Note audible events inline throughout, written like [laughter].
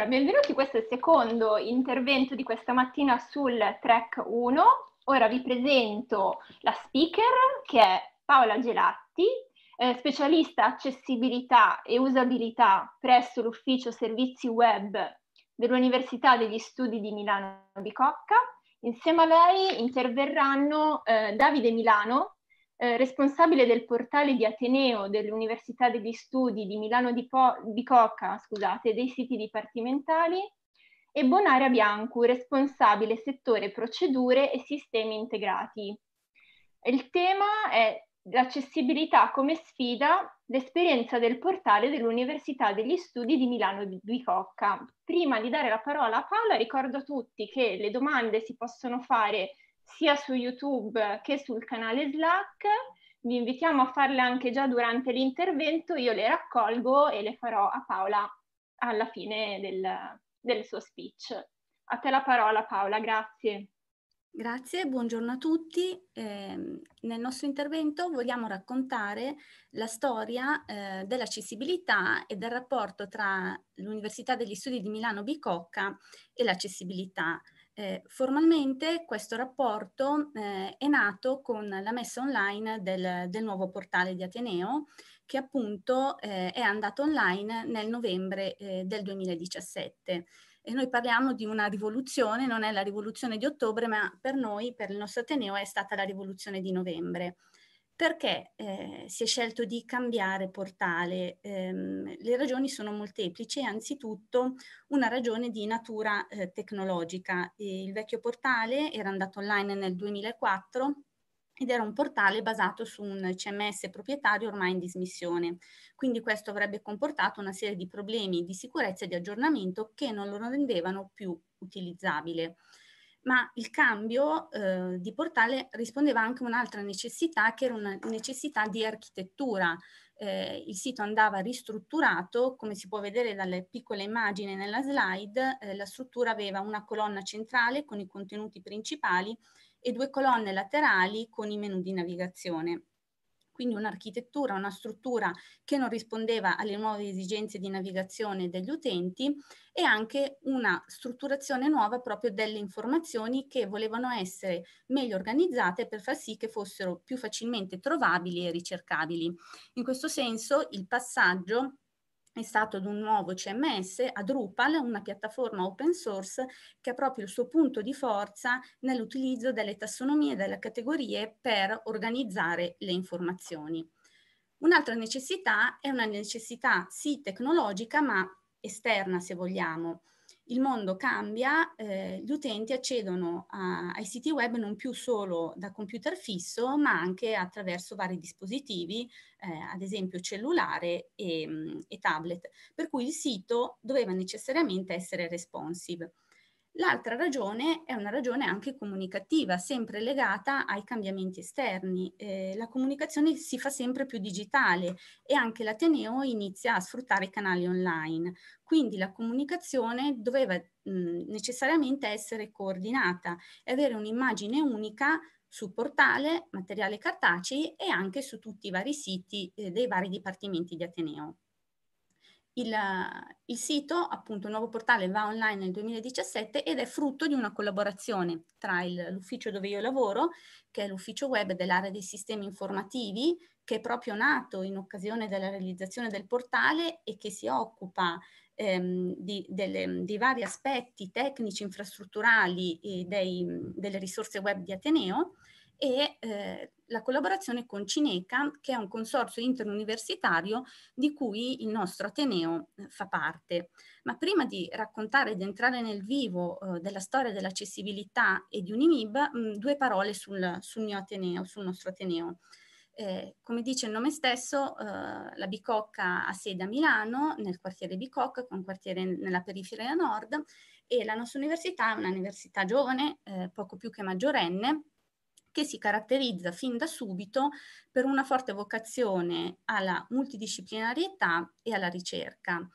Allora, benvenuti, questo è il secondo intervento di questa mattina sul track 1. Ora vi presento la speaker che è Paola Gelatti, eh, specialista accessibilità e usabilità presso l'ufficio servizi web dell'Università degli Studi di Milano Bicocca. Insieme a lei interverranno eh, Davide Milano, eh, responsabile del portale di Ateneo dell'Università degli Studi di Milano di, po- di Coca, scusate, dei siti dipartimentali, e Bonaria Biancu, responsabile settore procedure e sistemi integrati. Il tema è l'accessibilità come sfida, l'esperienza del portale dell'Università degli Studi di Milano di Bicocca. Prima di dare la parola a Paola, ricordo a tutti che le domande si possono fare sia su YouTube che sul canale Slack. Vi invitiamo a farle anche già durante l'intervento, io le raccolgo e le farò a Paola alla fine del, del suo speech. A te la parola Paola, grazie. Grazie, buongiorno a tutti. Eh, nel nostro intervento vogliamo raccontare la storia eh, dell'accessibilità e del rapporto tra l'Università degli Studi di Milano Bicocca e l'accessibilità. Eh, formalmente questo rapporto eh, è nato con la messa online del, del nuovo portale di Ateneo che appunto eh, è andato online nel novembre eh, del 2017. E noi parliamo di una rivoluzione, non è la rivoluzione di ottobre, ma per noi, per il nostro Ateneo, è stata la rivoluzione di novembre perché eh, si è scelto di cambiare portale? Ehm, le ragioni sono molteplici, anzitutto una ragione di natura eh, tecnologica. E il vecchio portale era andato online nel 2004 ed era un portale basato su un CMS proprietario ormai in dismissione. Quindi questo avrebbe comportato una serie di problemi di sicurezza e di aggiornamento che non lo rendevano più utilizzabile ma il cambio eh, di portale rispondeva anche a un'altra necessità che era una necessità di architettura. Eh, il sito andava ristrutturato, come si può vedere dalle piccole immagini nella slide, eh, la struttura aveva una colonna centrale con i contenuti principali e due colonne laterali con i menu di navigazione quindi un'architettura, una struttura che non rispondeva alle nuove esigenze di navigazione degli utenti e anche una strutturazione nuova proprio delle informazioni che volevano essere meglio organizzate per far sì che fossero più facilmente trovabili e ricercabili. In questo senso il passaggio è stato ad un nuovo CMS, a Drupal, una piattaforma open source che ha proprio il suo punto di forza nell'utilizzo delle tassonomie e delle categorie per organizzare le informazioni. Un'altra necessità è una necessità sì tecnologica ma esterna se vogliamo il mondo cambia, eh, gli utenti accedono a, ai siti web non più solo da computer fisso, ma anche attraverso vari dispositivi, eh, ad esempio cellulare e, mm, e tablet, per cui il sito doveva necessariamente essere responsive. L'altra ragione è una ragione anche comunicativa, sempre legata ai cambiamenti esterni. Eh, la comunicazione si fa sempre più digitale e anche l'Ateneo inizia a sfruttare i canali online. Quindi la comunicazione doveva mh, mm, necessariamente essere coordinata e avere un'immagine unica su portale, materiale cartacei e anche su tutti i vari siti eh, dei vari dipartimenti di Ateneo. Il, il, sito, appunto il nuovo portale, va online nel 2017 ed è frutto di una collaborazione tra il, l'ufficio dove io lavoro, che è l'ufficio web dell'area dei sistemi informativi, che è proprio nato in occasione della realizzazione del portale e che si occupa ehm, di, delle, dei vari aspetti tecnici, infrastrutturali e dei, delle risorse web di Ateneo e eh, la collaborazione con Cineca, che è un consorzio interuniversitario di cui il nostro Ateneo eh, fa parte. Ma prima di raccontare ed entrare nel vivo eh, della storia dell'accessibilità e di Unimib, mh, mm, due parole sul, sul mio Ateneo, sul nostro Ateneo. Eh, come dice il nome stesso, eh, la Bicocca ha sede a Milano, nel quartiere Bicocca, che è un quartiere nella periferia nord, e la nostra università è un'università giovane, eh, poco più che maggiorenne, che si caratterizza fin da subito per una forte vocazione alla multidisciplinarietà e alla ricerca.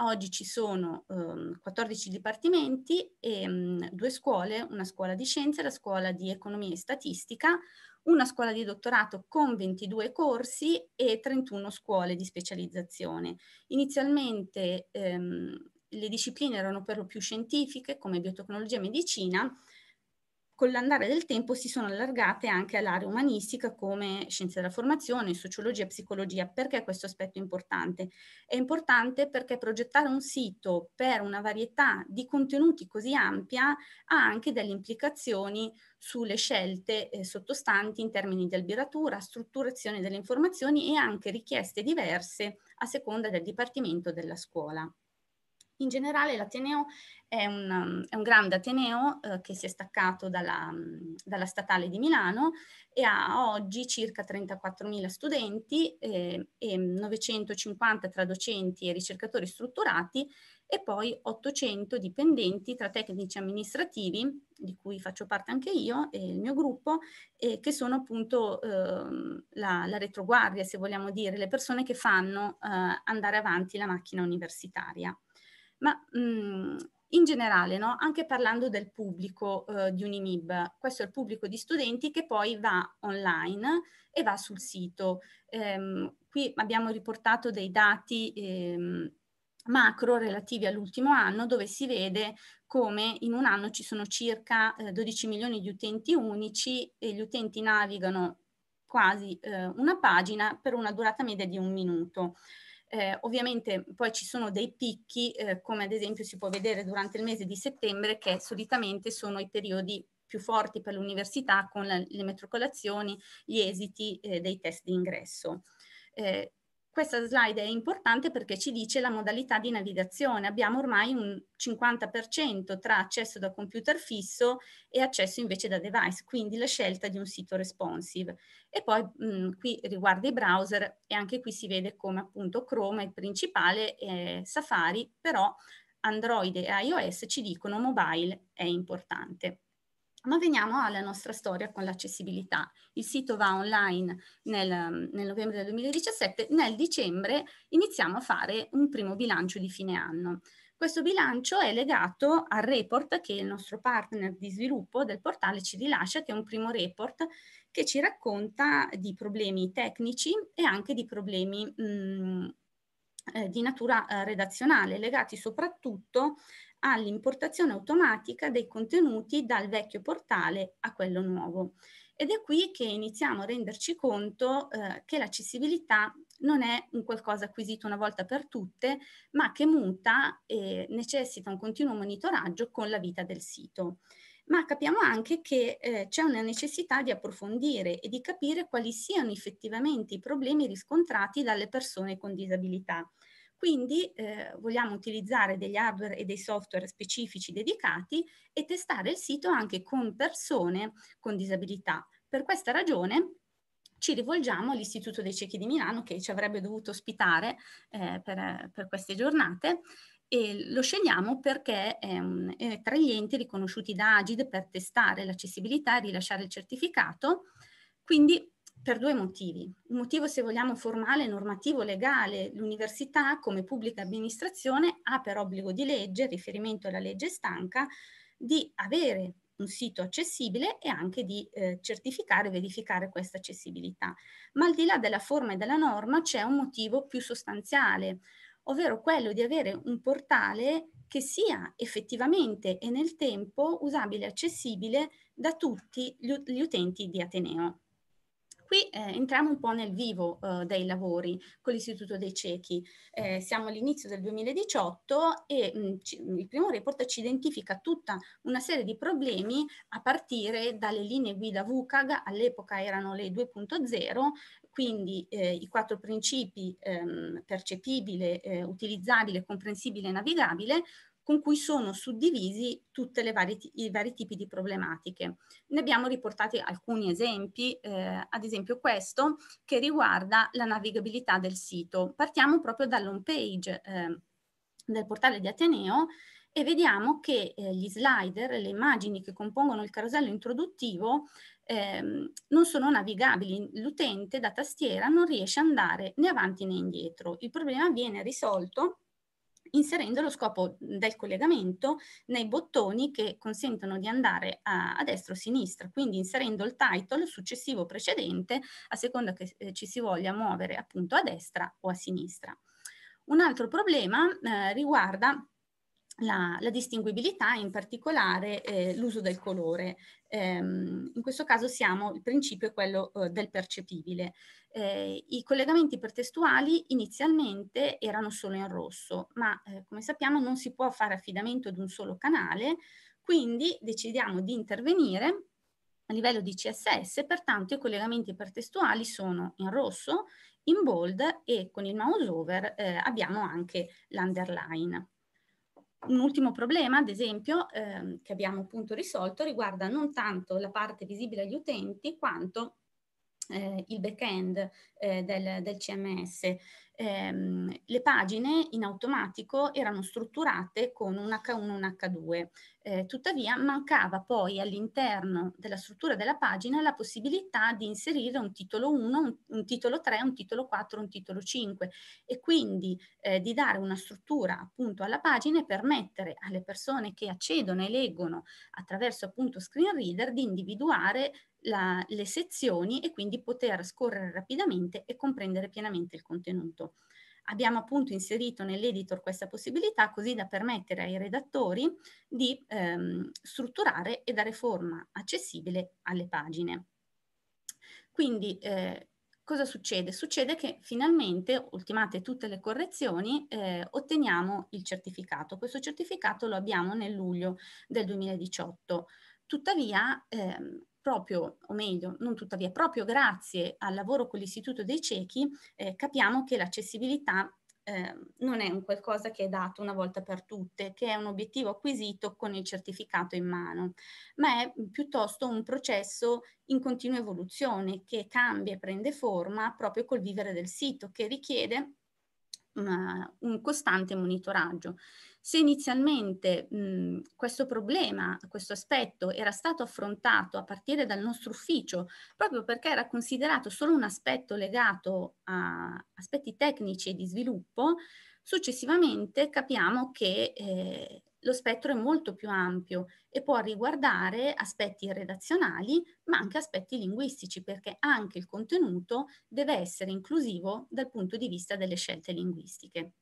Oggi ci sono ehm, 14 dipartimenti e mh, mm, due scuole, una scuola di scienze, e la scuola di economia e statistica, una scuola di dottorato con 22 corsi e 31 scuole di specializzazione. Inizialmente ehm, le discipline erano per lo più scientifiche come biotecnologia e medicina, con l'andare del tempo si sono allargate anche all'area umanistica come scienze della formazione, sociologia, psicologia. Perché questo aspetto è importante? È importante perché progettare un sito per una varietà di contenuti così ampia ha anche delle implicazioni sulle scelte eh, sottostanti in termini di alberatura, strutturazione delle informazioni e anche richieste diverse a seconda del dipartimento della scuola. In generale l'Ateneo è, è un, grande Ateneo eh, che si è staccato dalla, dalla, statale di Milano e ha oggi circa 34.000 studenti eh, e 950 tra docenti e ricercatori strutturati e poi 800 dipendenti tra tecnici amministrativi, di cui faccio parte anche io e il mio gruppo, eh, che sono appunto eh, la, la, retroguardia, se vogliamo dire, le persone che fanno eh, andare avanti la macchina universitaria ma mh, mm, in generale, no? anche parlando del pubblico eh, di Unimib, questo è il pubblico di studenti che poi va online e va sul sito. Ehm, qui abbiamo riportato dei dati ehm, macro relativi all'ultimo anno dove si vede come in un anno ci sono circa eh, 12 milioni di utenti unici e gli utenti navigano quasi eh, una pagina per una durata media di un minuto. Eh, ovviamente poi ci sono dei picchi, eh, come ad esempio si può vedere durante il mese di settembre, che solitamente sono i periodi più forti per l'università con la, le metrocolazioni, gli esiti eh, dei test di ingresso. Eh, questa slide è importante perché ci dice la modalità di navigazione. Abbiamo ormai un 50% tra accesso da computer fisso e accesso invece da device, quindi la scelta di un sito responsive. E poi mh, mm, qui riguarda i browser e anche qui si vede come appunto Chrome è il principale, eh, Safari, però Android e iOS ci dicono mobile è importante. Ma veniamo alla nostra storia con l'accessibilità. Il sito va online nel, mm, nel, novembre del 2017, nel dicembre iniziamo a fare un primo bilancio di fine anno. Questo bilancio è legato al report che il nostro partner di sviluppo del portale ci rilascia, che è un primo report che ci racconta di problemi tecnici e anche di problemi mh, mm, eh, di natura eh, redazionale, legati soprattutto all'importazione automatica dei contenuti dal vecchio portale a quello nuovo. Ed è qui che iniziamo a renderci conto eh, che l'accessibilità non è un qualcosa acquisito una volta per tutte, ma che muta e necessita un continuo monitoraggio con la vita del sito. Ma capiamo anche che eh, c'è una necessità di approfondire e di capire quali siano effettivamente i problemi riscontrati dalle persone con disabilità quindi eh, vogliamo utilizzare degli hardware e dei software specifici dedicati e testare il sito anche con persone con disabilità. Per questa ragione ci rivolgiamo all'Istituto dei Ciechi di Milano che ci avrebbe dovuto ospitare eh, per, per queste giornate e lo scegliamo perché è, è, tra gli enti riconosciuti da Agid per testare l'accessibilità e rilasciare il certificato, quindi per due motivi. Un motivo, se vogliamo, formale, normativo, legale. L'università, come pubblica amministrazione, ha per obbligo di legge, riferimento alla legge stanca, di avere un sito accessibile e anche di eh, certificare e verificare questa accessibilità. Ma al di là della forma e della norma c'è un motivo più sostanziale, ovvero quello di avere un portale che sia effettivamente e nel tempo usabile e accessibile da tutti gli, gli utenti di Ateneo qui eh, entriamo un po' nel vivo eh, dei lavori con l'Istituto dei Ciechi. Eh, siamo all'inizio del 2018 e mh, mm, ci, mm, il primo report ci identifica tutta una serie di problemi a partire dalle linee guida WCAG, all'epoca erano le 2.0, quindi eh, i quattro principi ehm, percepibile, eh, utilizzabile, comprensibile e navigabile, con cui sono suddivisi tutti i vari tipi di problematiche. Ne abbiamo riportati alcuni esempi, eh, ad esempio questo che riguarda la navigabilità del sito. Partiamo proprio dall'home page eh, del portale di Ateneo e vediamo che eh, gli slider, le immagini che compongono il carosello introduttivo ehm, non sono navigabili, l'utente da tastiera non riesce ad andare né avanti né indietro. Il problema viene risolto inserendo lo scopo del collegamento nei bottoni che consentono di andare a, a destra o a sinistra, quindi inserendo il title successivo precedente a seconda che eh, ci si voglia muovere appunto a destra o a sinistra. Un altro problema eh, riguarda la, la, distinguibilità, in particolare eh, l'uso del colore. Ehm, in questo caso siamo, il principio è quello eh, del percepibile. Eh, I collegamenti ipertestuali inizialmente erano solo in rosso, ma eh, come sappiamo non si può fare affidamento ad un solo canale, quindi decidiamo di intervenire a livello di CSS, pertanto i collegamenti ipertestuali sono in rosso, in bold e con il mouse over eh, abbiamo anche l'underline un ultimo problema, ad esempio, ehm, che abbiamo appunto risolto, riguarda non tanto la parte visibile agli utenti, quanto eh, il back-end eh, del, del, CMS. Ehm, le pagine in automatico erano strutturate con un H1 e un H2, eh, tuttavia mancava poi all'interno della struttura della pagina la possibilità di inserire un titolo 1, un, un titolo 3, un titolo 4, un titolo 5 e quindi eh, di dare una struttura appunto alla pagina e permettere alle persone che accedono e leggono attraverso appunto screen reader di individuare la, le sezioni e quindi poter scorrere rapidamente e comprendere pienamente il contenuto. Abbiamo appunto inserito nell'editor questa possibilità così da permettere ai redattori di ehm, strutturare e dare forma accessibile alle pagine. Quindi eh, cosa succede? Succede che finalmente, ultimate tutte le correzioni, eh, otteniamo il certificato. Questo certificato lo abbiamo nel luglio del 2018. Tuttavia, ehm, proprio, o meglio, non tuttavia, proprio grazie al lavoro con l'Istituto dei Ciechi eh, capiamo che l'accessibilità eh, non è un qualcosa che è dato una volta per tutte, che è un obiettivo acquisito con il certificato in mano, ma è piuttosto un processo in continua evoluzione che cambia e prende forma proprio col vivere del sito, che richiede una, un costante monitoraggio. Se inizialmente mh, mhmm, questo problema, questo aspetto era stato affrontato a partire dal nostro ufficio, proprio perché era considerato solo un aspetto legato a aspetti tecnici e di sviluppo, successivamente capiamo che eh, lo spettro è molto più ampio e può riguardare aspetti redazionali, ma anche aspetti linguistici, perché anche il contenuto deve essere inclusivo dal punto di vista delle scelte linguistiche.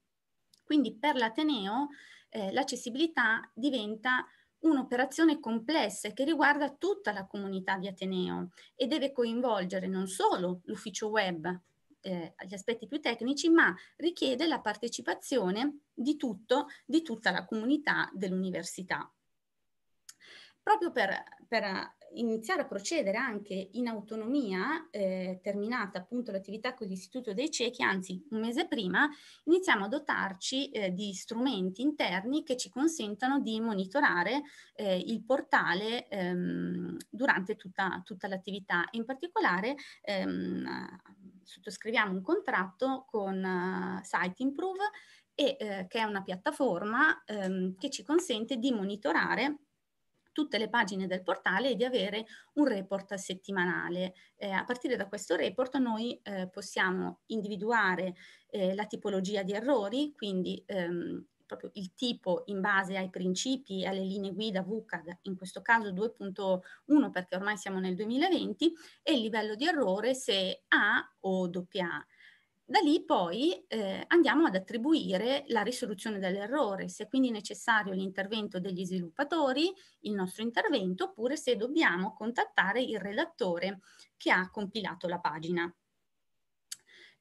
Quindi per l'Ateneo eh, l'accessibilità diventa un'operazione complessa che riguarda tutta la comunità di Ateneo e deve coinvolgere non solo l'ufficio web, eh, gli aspetti più tecnici, ma richiede la partecipazione di tutto, di tutta la comunità dell'università proprio per, per eh, iniziare a procedere anche in autonomia, eh, terminata appunto l'attività con l'Istituto dei Ciechi, anzi un mese prima, iniziamo a dotarci eh, di strumenti interni che ci consentano di monitorare eh, il portale ehm, durante tutta, tutta l'attività. In particolare ehm, sottoscriviamo un contratto con uh, Site Improve e, eh, che è una piattaforma ehm, che ci consente di monitorare tutte le pagine del portale e di avere un report settimanale. Eh, a partire da questo report noi eh, possiamo individuare eh, la tipologia di errori, quindi ehm, proprio il tipo in base ai principi e alle linee guida VCAD, in questo caso 2.1 perché ormai siamo nel 2020, e il livello di errore se A o AA. Da lì poi eh, andiamo ad attribuire la risoluzione dell'errore, se è quindi necessario l'intervento degli sviluppatori, il nostro intervento, oppure se dobbiamo contattare il redattore che ha compilato la pagina.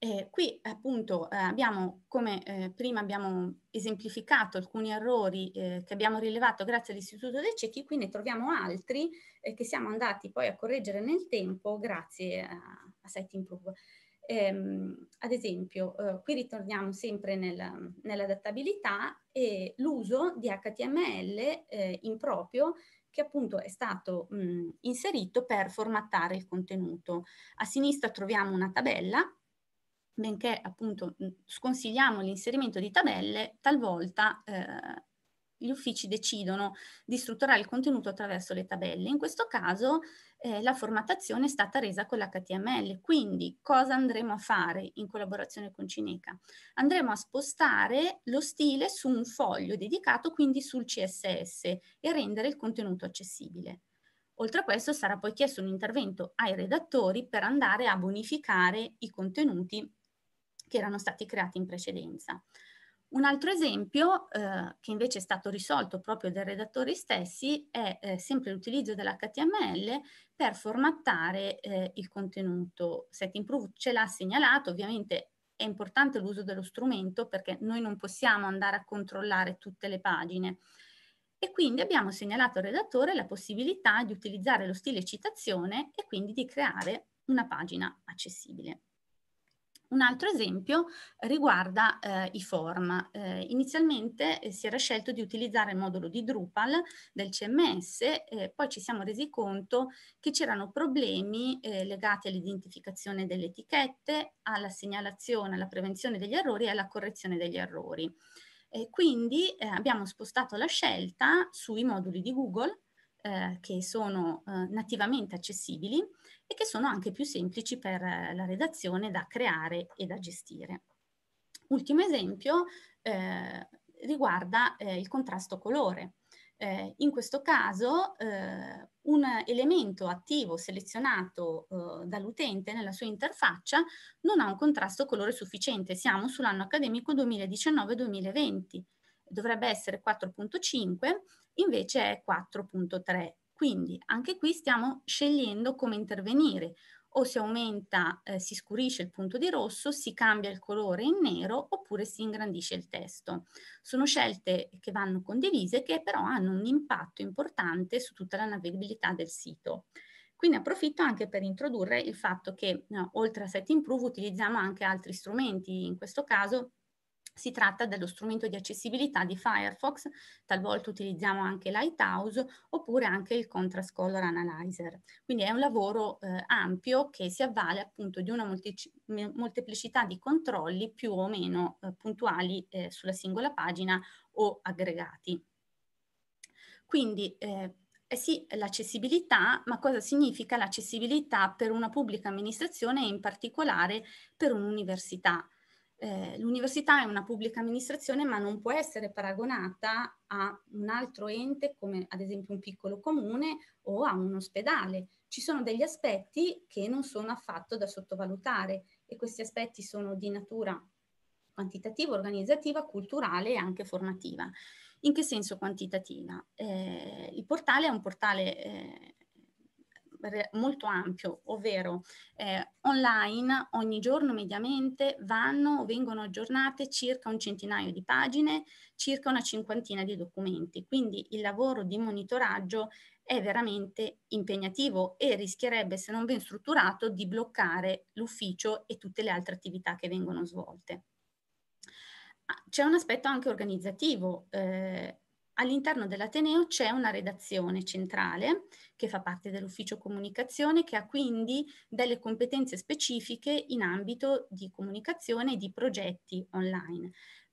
Eh, qui appunto eh, abbiamo, come eh, prima abbiamo esemplificato alcuni errori eh, che abbiamo rilevato grazie all'Istituto dei Ciechi, qui ne troviamo altri eh, che siamo andati poi a correggere nel tempo grazie a, a Site Improve. Ehm, ad esempio, eh, qui ritorniamo sempre nel, nell'adattabilità e l'uso di HTML eh, improprio che appunto è stato mh, inserito per formattare il contenuto. A sinistra troviamo una tabella, benché appunto mh, sconsigliamo l'inserimento di tabelle, talvolta eh, gli uffici decidono di strutturare il contenuto attraverso le tabelle. In questo caso eh, la formattazione è stata resa con l'HTML, quindi cosa andremo a fare in collaborazione con Cineca? Andremo a spostare lo stile su un foglio dedicato, quindi sul CSS, e rendere il contenuto accessibile. Oltre a questo sarà poi chiesto un intervento ai redattori per andare a bonificare i contenuti che erano stati creati in precedenza. Un altro esempio eh, che invece è stato risolto proprio dai redattori stessi è eh, sempre l'utilizzo dell'HTML per formattare eh, il contenuto. Set ce l'ha segnalato, ovviamente è importante l'uso dello strumento perché noi non possiamo andare a controllare tutte le pagine. E quindi abbiamo segnalato al redattore la possibilità di utilizzare lo stile citazione e quindi di creare una pagina accessibile. Un altro esempio riguarda eh, i form. Eh, inizialmente eh, si era scelto di utilizzare il modulo di Drupal del CMS, eh, poi ci siamo resi conto che c'erano problemi eh, legati all'identificazione delle etichette, alla segnalazione, alla prevenzione degli errori e alla correzione degli errori. quindi eh, abbiamo spostato la scelta sui moduli di Google eh, che sono eh, nativamente accessibili e che sono anche più semplici per eh, la redazione da creare e da gestire. Ultimo esempio eh, riguarda eh, il contrasto colore. Eh, in questo caso eh, un elemento attivo selezionato eh, dall'utente nella sua interfaccia non ha un contrasto colore sufficiente. Siamo sull'anno accademico 2019-2020, dovrebbe essere 4.5 invece è 4.3. Quindi anche qui stiamo scegliendo come intervenire, o si aumenta, eh, si scurisce il punto di rosso, si cambia il colore in nero oppure si ingrandisce il testo. Sono scelte che vanno condivise che però hanno un impatto importante su tutta la navigabilità del sito. Quindi approfitto anche per introdurre il fatto che no, eh, oltre a Set Improve utilizziamo anche altri strumenti, in questo caso si tratta dello strumento di accessibilità di Firefox, talvolta utilizziamo anche Lighthouse oppure anche il Contrast Color Analyzer. Quindi è un lavoro eh, ampio che si avvale appunto di una molteplicità di controlli più o meno eh, puntuali eh, sulla singola pagina o aggregati. Quindi eh, eh sì, l'accessibilità, ma cosa significa l'accessibilità per una pubblica amministrazione e in particolare per un'università? Eh, l'università è una pubblica amministrazione ma non può essere paragonata a un altro ente come ad esempio un piccolo comune o a un ospedale. Ci sono degli aspetti che non sono affatto da sottovalutare e questi aspetti sono di natura quantitativa, organizzativa, culturale e anche formativa. In che senso quantitativa? Eh, il portale è un portale eh, molto ampio, ovvero eh, online ogni giorno mediamente vanno o vengono aggiornate circa un centinaio di pagine, circa una cinquantina di documenti, quindi il lavoro di monitoraggio è veramente impegnativo e rischierebbe, se non ben strutturato, di bloccare l'ufficio e tutte le altre attività che vengono svolte. Ah, c'è un aspetto anche organizzativo. Eh, All'interno dell'Ateneo c'è una redazione centrale che fa parte dell'ufficio comunicazione che ha quindi delle competenze specifiche in ambito di comunicazione e di progetti online.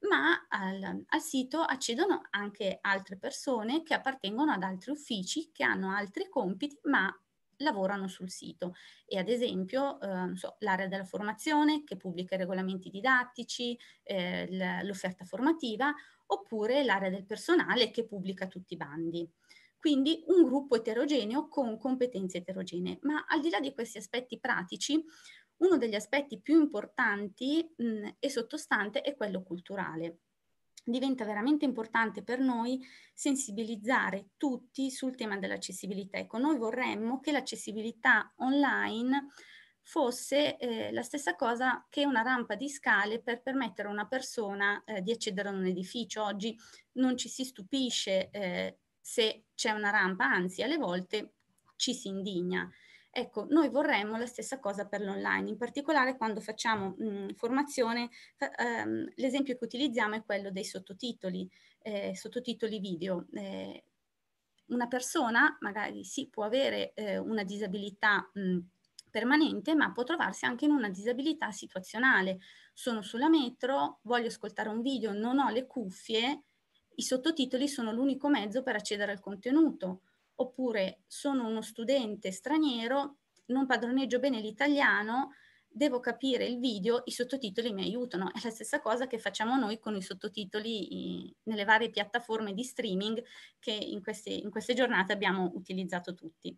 Ma al, al sito accedono anche altre persone che appartengono ad altri uffici che hanno altri compiti ma lavorano sul sito e ad esempio eh, so, l'area della formazione che pubblica i regolamenti didattici, eh, l'offerta formativa oppure l'area del personale che pubblica tutti i bandi. Quindi un gruppo eterogeneo con competenze eterogenee, ma al di là di questi aspetti pratici, uno degli aspetti più importanti mh, e sottostante è quello culturale diventa veramente importante per noi sensibilizzare tutti sul tema dell'accessibilità. Ecco, noi vorremmo che l'accessibilità online fosse eh, la stessa cosa che una rampa di scale per permettere a una persona eh, di accedere a un edificio. Oggi non ci si stupisce eh, se c'è una rampa, anzi alle volte ci si indigna. Ecco, noi vorremmo la stessa cosa per l'online, in particolare quando facciamo mh, mm, formazione, fa, ehm, l'esempio che utilizziamo è quello dei sottotitoli, eh, sottotitoli video. Eh, una persona magari sì può avere eh, una disabilità mh, mm, permanente, ma può trovarsi anche in una disabilità situazionale. Sono sulla metro, voglio ascoltare un video, non ho le cuffie, i sottotitoli sono l'unico mezzo per accedere al contenuto oppure sono uno studente straniero, non padroneggio bene l'italiano, devo capire il video, i sottotitoli mi aiutano. È la stessa cosa che facciamo noi con i sottotitoli i, nelle varie piattaforme di streaming che in queste, in queste giornate abbiamo utilizzato tutti.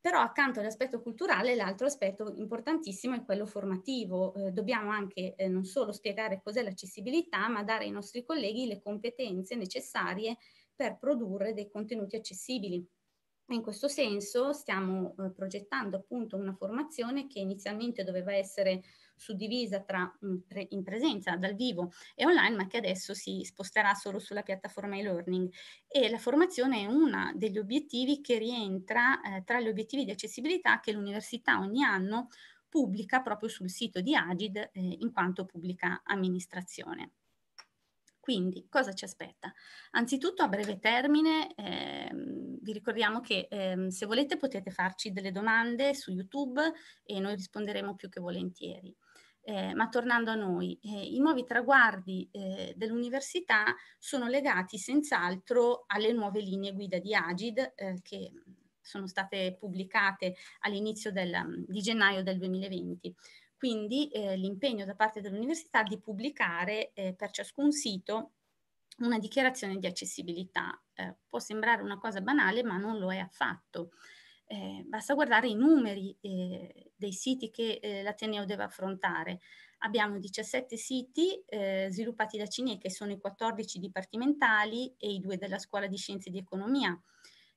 Però accanto all'aspetto culturale, l'altro aspetto importantissimo è quello formativo. Eh, dobbiamo anche eh, non solo spiegare cos'è l'accessibilità, ma dare ai nostri colleghi le competenze necessarie per produrre dei contenuti accessibili. In questo senso stiamo eh, progettando appunto una formazione che inizialmente doveva essere suddivisa tra, mm, in presenza, dal vivo e online, ma che adesso si sposterà solo sulla piattaforma e-learning. E la formazione è uno degli obiettivi che rientra eh, tra gli obiettivi di accessibilità che l'università ogni anno pubblica proprio sul sito di Agid eh, in quanto pubblica amministrazione. Quindi cosa ci aspetta? Anzitutto a breve termine ehm, vi ricordiamo che ehm, se volete potete farci delle domande su YouTube e noi risponderemo più che volentieri. Eh, ma tornando a noi, eh, i nuovi traguardi eh, dell'università sono legati senz'altro alle nuove linee guida di Agid eh, che sono state pubblicate all'inizio di gennaio del 2020 quindi eh, l'impegno da parte dell'università di pubblicare eh, per ciascun sito una dichiarazione di accessibilità. Eh, può sembrare una cosa banale, ma non lo è affatto. Eh, basta guardare i numeri eh, dei siti che eh, l'Ateneo deve affrontare. Abbiamo 17 siti sviluppati da CINE, che sono i 14 dipartimentali e i due della Scuola di Scienze e di Economia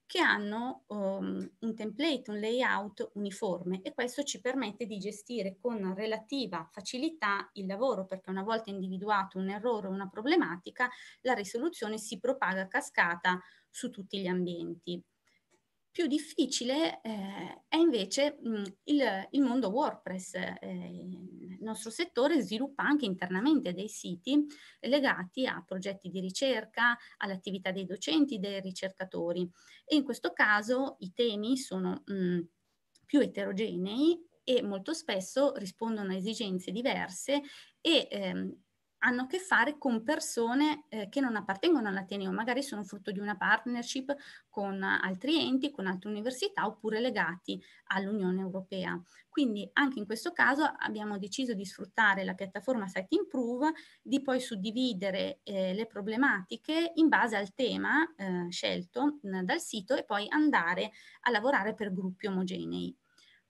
che hanno um, un template, un layout uniforme e questo ci permette di gestire con relativa facilità il lavoro perché una volta individuato un errore o una problematica la risoluzione si propaga a cascata su tutti gli ambienti. Più difficile eh, è invece mh, mm, il, il, mondo WordPress. il eh, nostro settore sviluppa anche internamente dei siti legati a progetti di ricerca, all'attività dei docenti, dei ricercatori e in questo caso i temi sono mh, mm, più eterogenei e molto spesso rispondono a esigenze diverse e ehm, hanno a che fare con persone eh, che non appartengono all'Ateneo, magari sono frutto di una partnership con altri enti, con altre università oppure legati all'Unione Europea. Quindi anche in questo caso abbiamo deciso di sfruttare la piattaforma Site Improve, di poi suddividere eh, le problematiche in base al tema eh, scelto mh, dal sito e poi andare a lavorare per gruppi omogenei.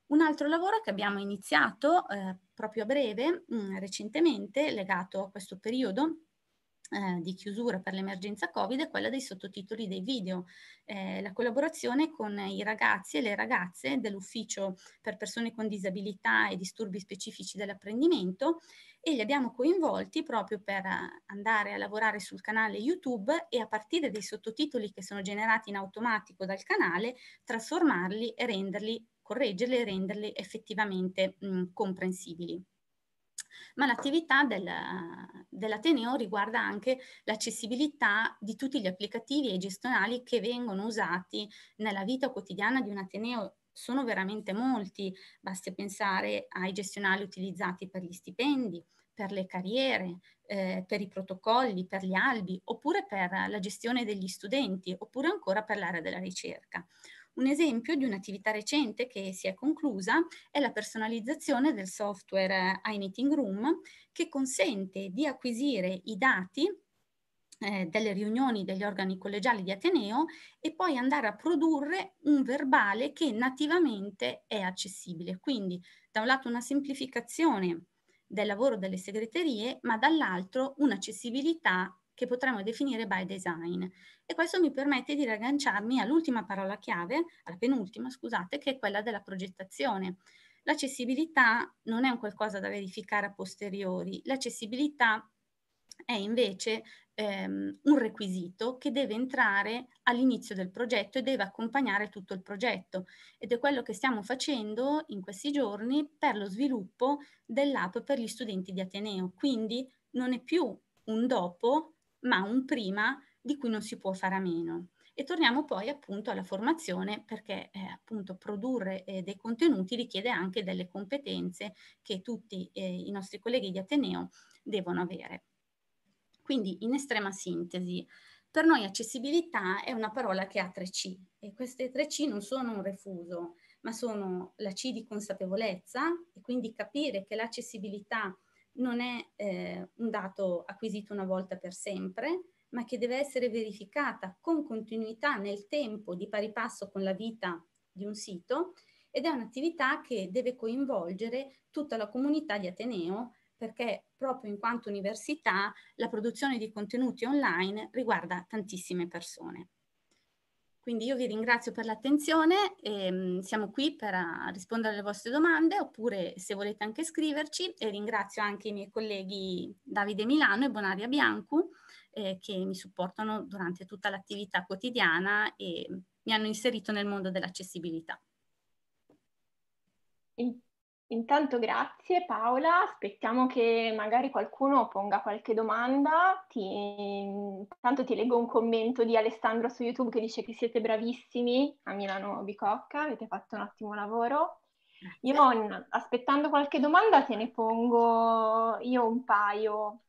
Un altro lavoro che abbiamo iniziato eh, proprio a breve, mh, mm, recentemente, legato a questo periodo, eh, di chiusura per l'emergenza Covid è quella dei sottotitoli dei video, eh, la collaborazione con i ragazzi e le ragazze dell'ufficio per persone con disabilità e disturbi specifici dell'apprendimento e li abbiamo coinvolti proprio per andare a lavorare sul canale YouTube e a partire dei sottotitoli che sono generati in automatico dal canale trasformarli e renderli correggerle e renderle effettivamente mh, comprensibili. Ma l'attività del, dell'Ateneo riguarda anche l'accessibilità di tutti gli applicativi e gestionali che vengono usati nella vita quotidiana di un Ateneo sono veramente molti, basti pensare ai gestionali utilizzati per gli stipendi, per le carriere, eh, per i protocolli, per gli albi, oppure per la gestione degli studenti, oppure ancora per l'area della ricerca. Un esempio di un'attività recente che si è conclusa è la personalizzazione del software eh, iMeeting Room che consente di acquisire i dati eh, delle riunioni degli organi collegiali di Ateneo e poi andare a produrre un verbale che nativamente è accessibile. Quindi da un lato una semplificazione del lavoro delle segreterie, ma dall'altro un'accessibilità che potremmo definire by design. E questo mi permette di ragganciarmi all'ultima parola chiave, alla penultima, scusate, che è quella della progettazione. L'accessibilità non è un qualcosa da verificare a posteriori, l'accessibilità è invece ehm, un requisito che deve entrare all'inizio del progetto e deve accompagnare tutto il progetto ed è quello che stiamo facendo in questi giorni per lo sviluppo dell'app per gli studenti di Ateneo. Quindi non è più un dopo, ma un prima di cui non si può fare a meno. E torniamo poi appunto alla formazione perché eh, appunto produrre eh, dei contenuti richiede anche delle competenze che tutti eh, i nostri colleghi di Ateneo devono avere. Quindi in estrema sintesi, per noi accessibilità è una parola che ha tre C e queste tre C non sono un refuso, ma sono la C di consapevolezza e quindi capire che l'accessibilità non è eh, un dato acquisito una volta per sempre, ma che deve essere verificata con continuità nel tempo di pari passo con la vita di un sito ed è un'attività che deve coinvolgere tutta la comunità di Ateneo perché proprio in quanto università la produzione di contenuti online riguarda tantissime persone. Quindi io vi ringrazio per l'attenzione, e, ehm, siamo qui per rispondere alle vostre domande oppure se volete anche scriverci e ringrazio anche i miei colleghi Davide Milano e Bonaria Biancu eh, che mi supportano durante tutta l'attività quotidiana e mi hanno inserito nel mondo dell'accessibilità. Intanto grazie Paola, aspettiamo che magari qualcuno ponga qualche domanda. Ti, intanto ti leggo un commento di Alessandro su YouTube che dice che siete bravissimi a Milano Bicocca, avete fatto un ottimo lavoro. Io aspettando qualche domanda te ne pongo io un paio.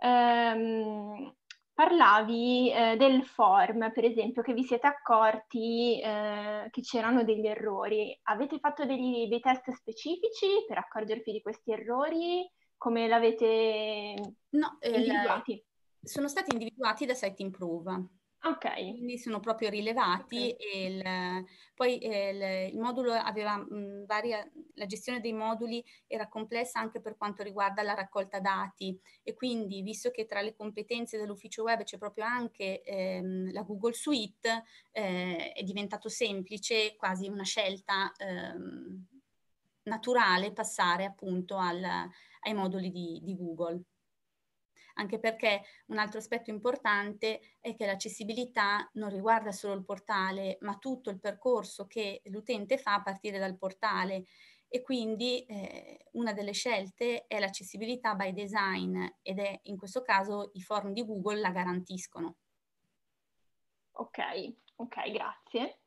Um, parlavi eh, del form, per esempio, che vi siete accorti eh, che c'erano degli errori. Avete fatto degli, dei test specifici per accorgervi di questi errori? Come l'avete no, eh, individuati? La... sono stati individuati da Site Improve. Ok. Quindi sono proprio rilevati okay. il, poi eh, il, il, modulo aveva mh, varia, la gestione dei moduli era complessa anche per quanto riguarda la raccolta dati e quindi visto che tra le competenze dell'ufficio web c'è proprio anche ehm, la Google Suite eh, è diventato semplice, quasi una scelta ehm, naturale passare appunto al, ai moduli di, di Google anche perché un altro aspetto importante è che l'accessibilità non riguarda solo il portale, ma tutto il percorso che l'utente fa a partire dal portale e quindi eh, una delle scelte è l'accessibilità by design ed è in questo caso i forum di Google la garantiscono. Ok, ok, grazie.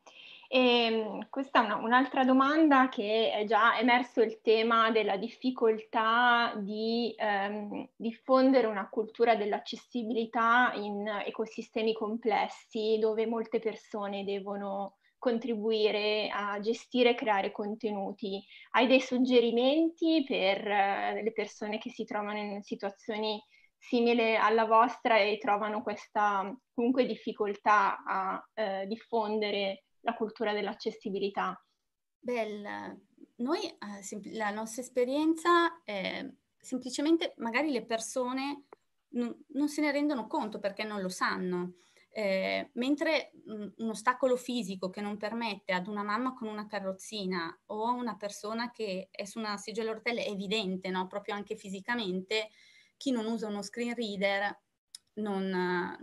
E ehm, questa è una, un'altra domanda che è già emerso il tema della difficoltà di ehm, diffondere una cultura dell'accessibilità in ecosistemi complessi dove molte persone devono contribuire a gestire e creare contenuti. Hai dei suggerimenti per eh, le persone che si trovano in situazioni simile alla vostra e trovano questa comunque difficoltà a eh, diffondere la cultura dell'accessibilità? Beh, noi, eh, la nostra esperienza è semplicemente magari le persone non, non se ne rendono conto perché non lo sanno. Eh, mentre mh, mm, un ostacolo fisico che non permette ad una mamma con una carrozzina o a una persona che è su una seggiola a rotelle è evidente, no? proprio anche fisicamente, chi non usa uno screen reader non,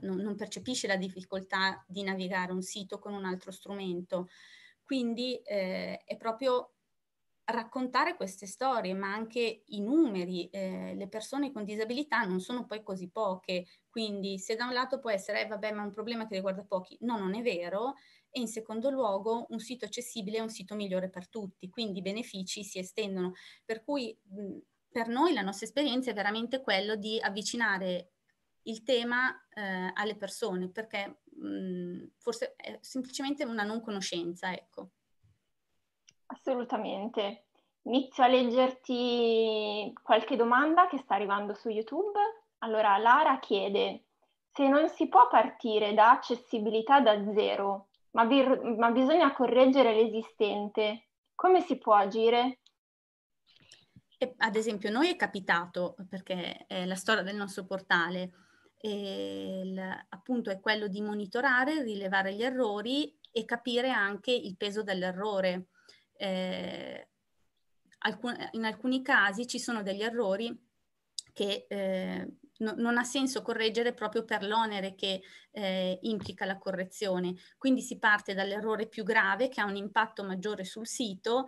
non, non percepisce la difficoltà di navigare un sito con un altro strumento. Quindi eh, è proprio raccontare queste storie, ma anche i numeri. Eh, le persone con disabilità non sono poi così poche, quindi se da un lato può essere, eh, vabbè, ma è un problema che riguarda pochi, no, non è vero, e in secondo luogo un sito accessibile è un sito migliore per tutti, quindi i benefici si estendono. Per cui mh, per noi la nostra esperienza è veramente quello di avvicinare il tema eh, alle persone, perché mh, forse è semplicemente una non conoscenza, ecco. Assolutamente. Inizio a leggerti qualche domanda che sta arrivando su YouTube. Allora, Lara chiede, se non si può partire da accessibilità da zero, ma, bir- ma bisogna correggere l'esistente, come si può agire? ad esempio, noi è capitato, perché è la storia del nostro portale, il, appunto è quello di monitorare, rilevare gli errori e capire anche il peso dell'errore. Eh, alcun, in alcuni casi ci sono degli errori che eh, no, non ha senso correggere proprio per l'onere che eh, implica la correzione. Quindi si parte dall'errore più grave che ha un impatto maggiore sul sito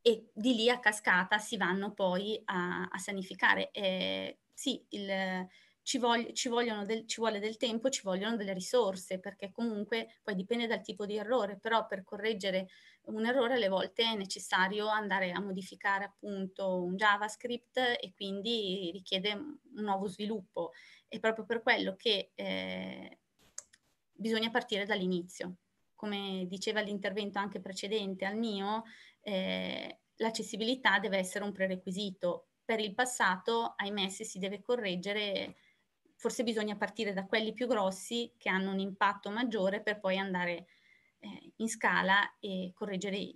e di lì a cascata si vanno poi a, a sanificare. Eh, sì, il, ci, vog- ci, del- ci, vuole del tempo, ci vogliono delle risorse, perché comunque poi dipende dal tipo di errore, però per correggere un errore alle volte è necessario andare a modificare appunto un JavaScript e quindi richiede un nuovo sviluppo. È proprio per quello che eh, bisogna partire dall'inizio. Come diceva l'intervento anche precedente al mio, eh, l'accessibilità deve essere un prerequisito. Per il passato, ahimè, se si deve correggere forse bisogna partire da quelli più grossi che hanno un impatto maggiore per poi andare eh, in scala e correggere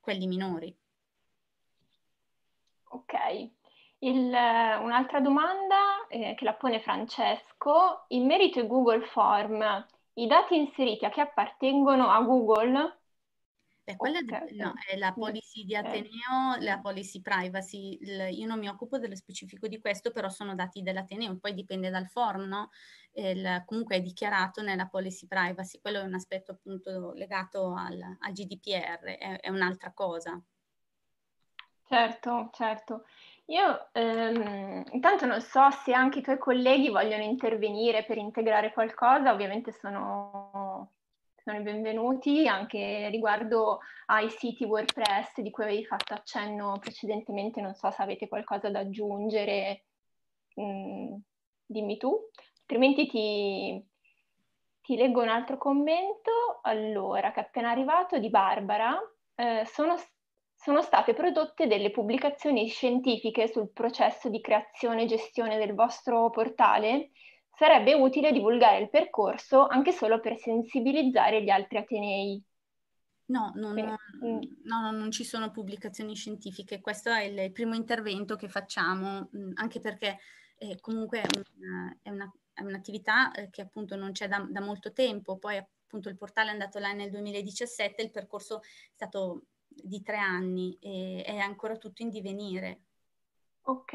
quelli minori. Ok, Il, eh, un'altra domanda eh, che la pone Francesco, in merito ai Google Form, i dati inseriti a che appartengono a Google? Beh, quella okay. no, è la policy di eh. Ateneo, la policy privacy. Il, io non mi occupo dello specifico di questo, però sono dati dell'Ateneo, poi dipende dal forno. no? Il, comunque è dichiarato nella policy privacy, quello è un aspetto appunto legato al, al GDPR, è, è un'altra cosa. Certo, certo. Io ehm, intanto non so se anche i tuoi colleghi vogliono intervenire per integrare qualcosa, ovviamente sono sono i benvenuti anche riguardo ai siti WordPress di cui avevi fatto accenno precedentemente, non so se avete qualcosa da aggiungere, mm, dimmi tu, altrimenti ti, ti leggo un altro commento, allora, che è appena arrivato di Barbara, eh, sono, sono state prodotte delle pubblicazioni scientifiche sul processo di creazione e gestione del vostro portale? sarebbe utile divulgare il percorso anche solo per sensibilizzare gli altri Atenei. No, non, eh, no, non ci sono pubblicazioni scientifiche, questo è il, il primo intervento che facciamo, mm, anche perché eh, comunque è, una, è, una, è un'attività eh, che appunto non c'è da, da molto tempo, poi appunto il portale è andato là nel 2017, il percorso è stato di tre anni e è ancora tutto in divenire. Ok,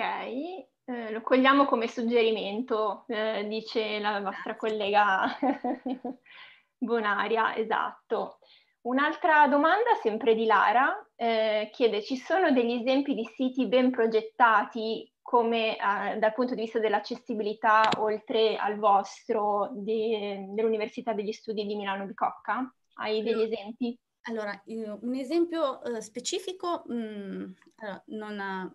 eh, lo cogliamo come suggerimento, eh, dice la vostra collega [laughs] Bonaria, esatto. Un'altra domanda, sempre di Lara, eh, chiede ci sono degli esempi di siti ben progettati come eh, dal punto di vista dell'accessibilità oltre al vostro de, dell'Università degli Studi di Milano Bicocca? Hai degli esempi? Allora, un esempio eh, specifico mh, mm, non... Ha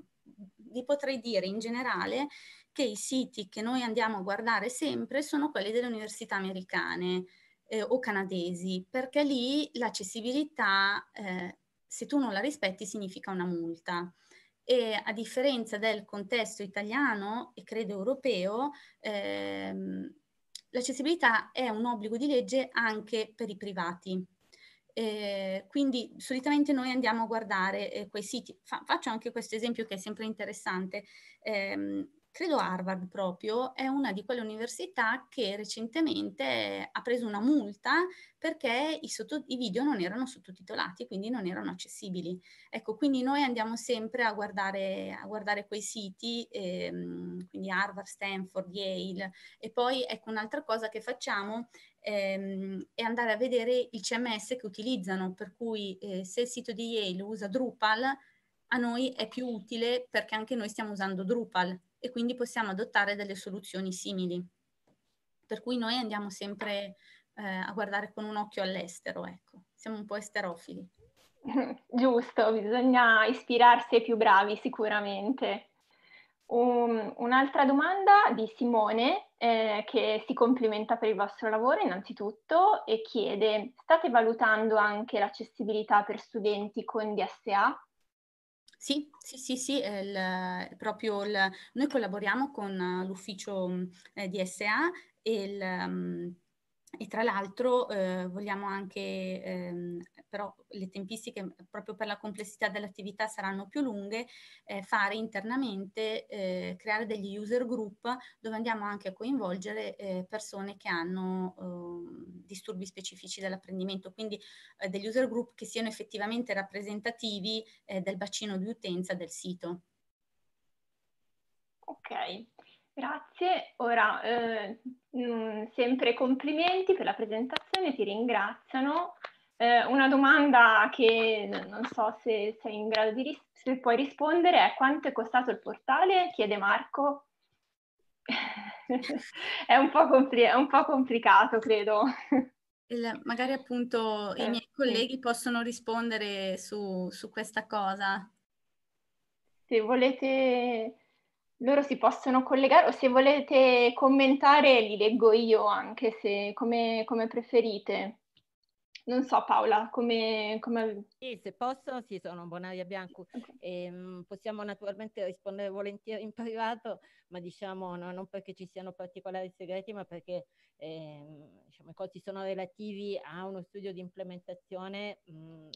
vi potrei dire in generale che i siti che noi andiamo a guardare sempre sono quelli delle università americane eh, o canadesi, perché lì l'accessibilità, eh, se tu non la rispetti, significa una multa. E a differenza del contesto italiano e credo europeo, ehm, l'accessibilità è un obbligo di legge anche per i privati. Eh, quindi solitamente noi andiamo a guardare eh, quei siti. Fa faccio anche questo esempio che è sempre interessante. Eh, credo Harvard proprio è una di quelle università che recentemente ha preso una multa perché i, i, video non erano sottotitolati, quindi non erano accessibili. Ecco, quindi noi andiamo sempre a guardare, a guardare quei siti, ehm, quindi Harvard, Stanford, Yale. E poi, ecco, un'altra cosa che facciamo ehm, e andare a vedere il CMS che utilizzano, per cui eh, se il sito di Yale usa Drupal, a noi è più utile perché anche noi stiamo usando Drupal e quindi possiamo adottare delle soluzioni simili. Per cui noi andiamo sempre eh, a guardare con un occhio all'estero, ecco, siamo un po' esterofili. [laughs] Giusto, bisogna ispirarsi ai più bravi sicuramente. Um, un'altra domanda di Simone eh, che si complimenta per il vostro lavoro innanzitutto e chiede state valutando anche l'accessibilità per studenti con DSA? Sì, sì, sì, sì, il, proprio il, noi collaboriamo con l'ufficio mm, eh, DSA e il, mm, e tra l'altro eh, vogliamo anche, ehm, però le tempistiche proprio per la complessità dell'attività saranno più lunghe, eh, fare internamente, eh, creare degli user group dove andiamo anche a coinvolgere eh, persone che hanno ehm, disturbi specifici dell'apprendimento, quindi eh, degli user group che siano effettivamente rappresentativi eh, del bacino di utenza del sito. Ok, Grazie, ora eh, mh, mm, sempre complimenti per la presentazione, ti ringraziano. Eh, una domanda che non so se sei in grado di ris se puoi rispondere è quanto è costato il portale, chiede Marco. [laughs] è, un è, un po' complicato, credo. Il, magari appunto eh, i miei colleghi sì. possono rispondere su, su questa cosa. Se volete loro si possono collegare o se volete commentare li leggo io anche se come, come preferite. Non so Paola, come... come... Sì, se posso, sì, sono Bonaria Bianco. Okay. E, ehm, possiamo naturalmente rispondere volentieri in privato, ma diciamo no, non perché ci siano particolari segreti, ma perché eh, diciamo, i costi sono relativi a uno studio di implementazione mh, mm,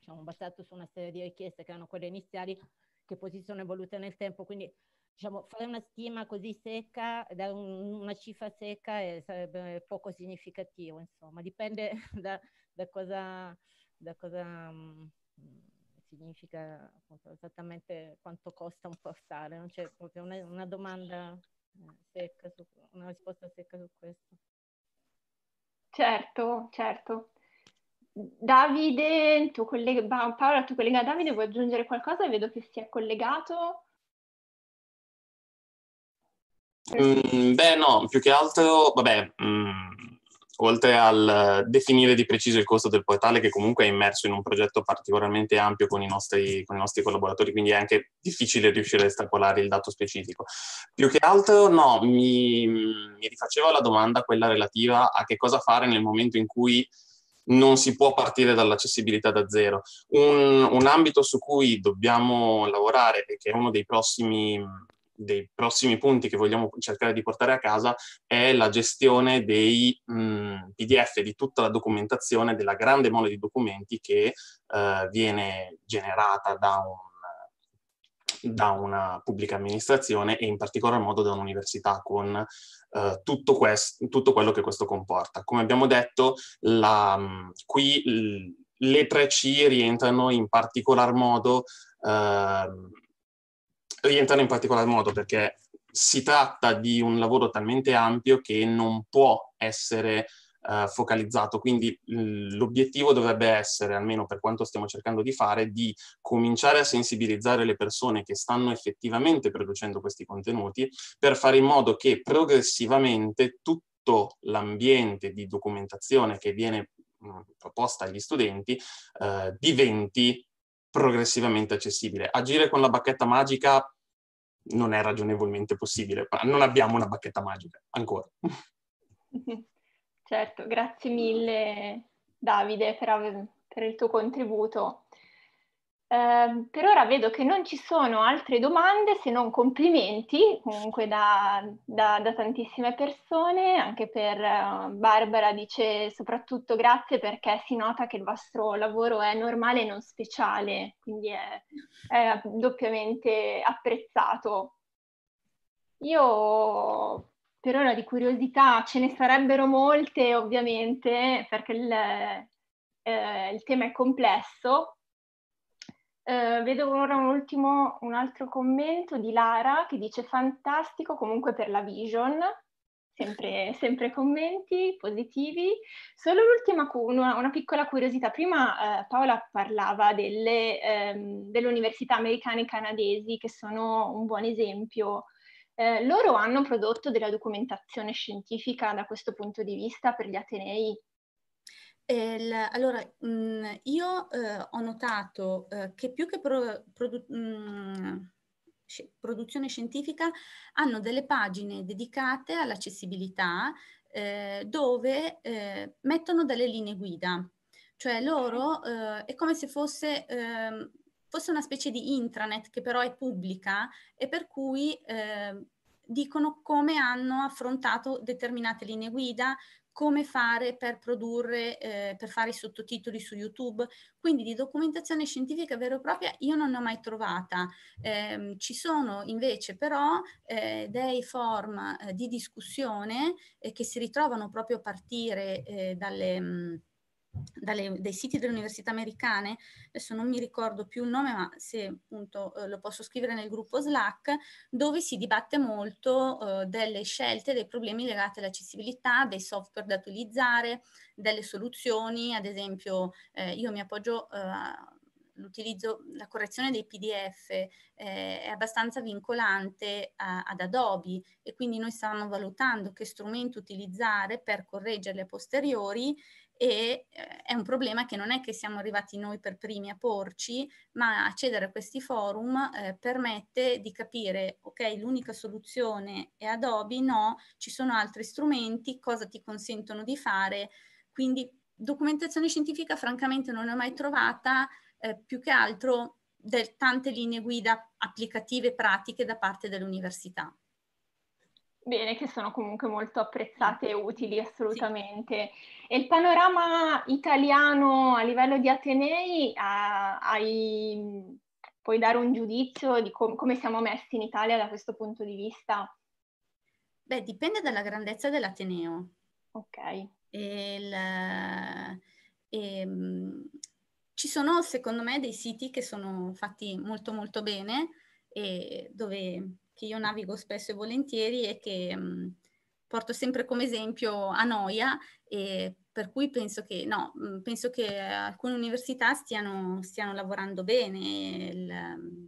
diciamo, basato su una serie di richieste che erano quelle iniziali, che poi si sono evolute nel tempo. Quindi diciamo, fare una stima così secca, dare un, una cifra secca è, eh, sarebbe poco significativo, insomma, dipende [laughs] da, da cosa, da cosa mh, mm, significa appunto, esattamente quanto costa un portale, non c'è proprio una, una domanda eh, secca, su, una risposta secca su questo. Certo, certo. Davide, tu collega Paola, tuo collega Davide, vuoi aggiungere qualcosa? Vedo che si è collegato. Mm, beh, no, più che altro, vabbè, mm, oltre al definire di preciso il costo del portale, che comunque è immerso in un progetto particolarmente ampio con i nostri, con i nostri collaboratori, quindi è anche difficile riuscire a estrapolare il dato specifico. Più che altro, no, mi, mi rifacevo alla domanda quella relativa a che cosa fare nel momento in cui non si può partire dall'accessibilità da zero. Un, un ambito su cui dobbiamo lavorare e che è uno dei prossimi dei prossimi punti che vogliamo cercare di portare a casa è la gestione dei mh, PDF, di tutta la documentazione, della grande mole di documenti che eh, viene generata da, un, da, una pubblica amministrazione e in particolar modo da un'università con eh, tutto, questo, tutto, quello che questo comporta. Come abbiamo detto, la, qui l, le 3C rientrano in particolar modo... Eh, rientrano in particolar modo perché si tratta di un lavoro talmente ampio che non può essere eh, focalizzato, quindi l'obiettivo dovrebbe essere, almeno per quanto stiamo cercando di fare, di cominciare a sensibilizzare le persone che stanno effettivamente producendo questi contenuti per fare in modo che progressivamente tutto l'ambiente di documentazione che viene mm, proposta agli studenti eh, diventi progressivamente accessibile. Agire con la bacchetta magica non è ragionevolmente possibile, non abbiamo una bacchetta magica ancora. [laughs] Certo, grazie mille Davide per, ave- per il tuo contributo. Ehm, per ora vedo che non ci sono altre domande se non complimenti comunque da, da, da tantissime persone, anche per eh, Barbara dice soprattutto grazie perché si nota che il vostro lavoro è normale e non speciale, quindi è, è doppiamente apprezzato. Io per ora di curiosità ce ne sarebbero molte ovviamente perché il, eh, il tema è complesso, eh, vedo ora un ultimo, un altro commento di Lara che dice fantastico comunque per la vision, sempre, [laughs] sempre commenti positivi. Solo l'ultima, una, una piccola curiosità, prima eh, Paola parlava delle, ehm, delle università americane e canadesi che sono un buon esempio. Eh, loro hanno prodotto della documentazione scientifica da questo punto di vista per gli Atenei El, ehm, allora, mh, mhmm, io eh, ho notato eh, che più che pro, produ, mh, mhmm, produzione scientifica hanno delle pagine dedicate all'accessibilità eh, dove ehm, mettono delle linee guida, cioè loro ehm, è come se fosse, fosse, una specie di intranet che però è pubblica e per cui dicono come hanno affrontato determinate linee guida, come fare per produrre, eh, per fare i sottotitoli su YouTube. Quindi di documentazione scientifica vera e propria io non ne ho mai trovata. Eh, ci sono invece però eh, dei form eh, di discussione eh, che si ritrovano proprio a partire eh, dalle... Mh, mm, dalle, dai siti delle università americane, adesso non mi ricordo più il nome, ma se appunto eh, lo posso scrivere nel gruppo Slack, dove si dibatte molto eh, delle scelte, dei problemi legati all'accessibilità, dei software da utilizzare, delle soluzioni, ad esempio eh, io mi appoggio eh, l'utilizzo, la correzione dei PDF eh, è abbastanza vincolante a, ad Adobe e quindi noi stavamo valutando che strumento utilizzare per correggerle a posteriori e eh, è un problema che non è che siamo arrivati noi per primi a porci, ma accedere a questi forum eh, permette di capire, ok, l'unica soluzione è Adobe, no, ci sono altri strumenti, cosa ti consentono di fare, quindi documentazione scientifica francamente non ne ho mai trovata, eh, più che altro del, tante linee guida applicative e pratiche da parte dell'università bene, che sono comunque molto apprezzate e utili assolutamente. Sì. E il panorama italiano a livello di Atenei, ah, hai, puoi dare un giudizio di com- come siamo messi in Italia da questo punto di vista? Beh, dipende dalla grandezza dell'Ateneo. Ok. E la, e, ehm, ci sono, secondo me, dei siti che sono fatti molto molto bene e dove che io navigo spesso e volentieri e che mh, mm, porto sempre come esempio a noia e per cui penso che, no, mm, penso che alcune università stiano, stiano lavorando bene e, il, mm,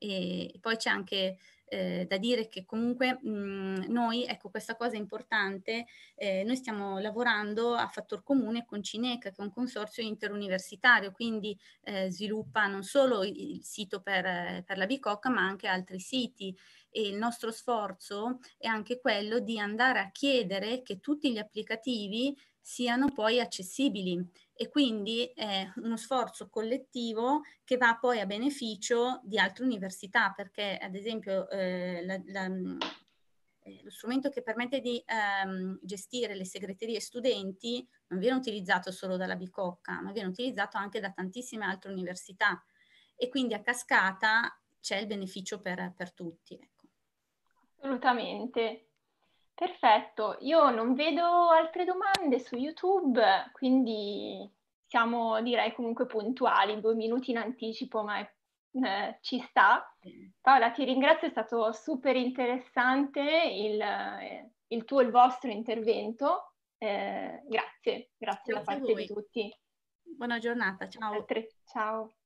e poi c'è anche eh, da dire che comunque mh, noi, ecco questa cosa importante, eh, noi stiamo lavorando a fattor comune con Cineca, che è un consorzio interuniversitario, quindi eh, sviluppa non solo il sito per, per la Bicocca, ma anche altri siti e il nostro sforzo è anche quello di andare a chiedere che tutti gli applicativi siano poi accessibili e quindi è uno sforzo collettivo che va poi a beneficio di altre università perché ad esempio eh, la, la, mm, eh, lo strumento che permette di ehm, gestire le segreterie studenti non viene utilizzato solo dalla Bicocca, ma viene utilizzato anche da tantissime altre università e quindi a cascata c'è il beneficio per, per tutti. Ecco. Assolutamente. Perfetto, io non vedo altre domande su YouTube, quindi siamo direi comunque puntuali, due minuti in anticipo, ma è, eh, ci sta. Paola, ti ringrazio, è stato super interessante il, eh, il tuo e il vostro intervento. Eh, grazie, grazie, grazie da parte di tutti. Buona giornata, ciao. Ciao.